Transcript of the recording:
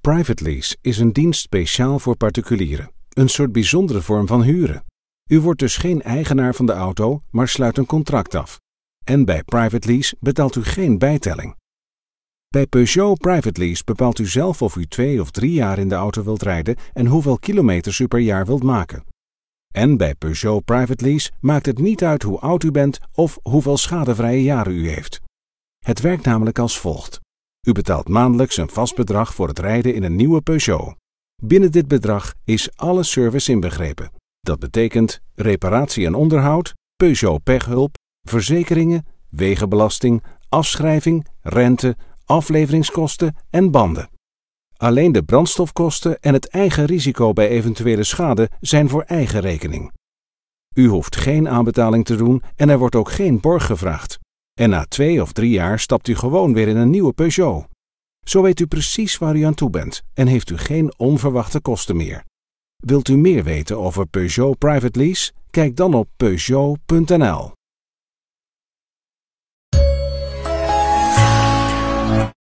Private lease is een dienst speciaal voor particulieren, een soort bijzondere vorm van huren. U wordt dus geen eigenaar van de auto, maar sluit een contract af. En bij private lease betaalt u geen bijtelling. Bij Peugeot Private Lease bepaalt u zelf of u twee of drie jaar in de auto wilt rijden en hoeveel kilometers u per jaar wilt maken. En bij Peugeot Private Lease maakt het niet uit hoe oud u bent of hoeveel schadevrije jaren u heeft. Het werkt namelijk als volgt. U betaalt maandelijks een vast bedrag voor het rijden in een nieuwe Peugeot. Binnen dit bedrag is alle service inbegrepen. Dat betekent reparatie en onderhoud, Peugeot pechhulp, verzekeringen, wegenbelasting, afschrijving, rente, afleveringskosten en banden. Alleen de brandstofkosten en het eigen risico bij eventuele schade zijn voor eigen rekening. U hoeft geen aanbetaling te doen en er wordt ook geen borg gevraagd. En na twee of drie jaar stapt u gewoon weer in een nieuwe Peugeot. Zo weet u precies waar u aan toe bent en heeft u geen onverwachte kosten meer. Wilt u meer weten over Peugeot Private Lease? Kijk dan op peugeot.nl.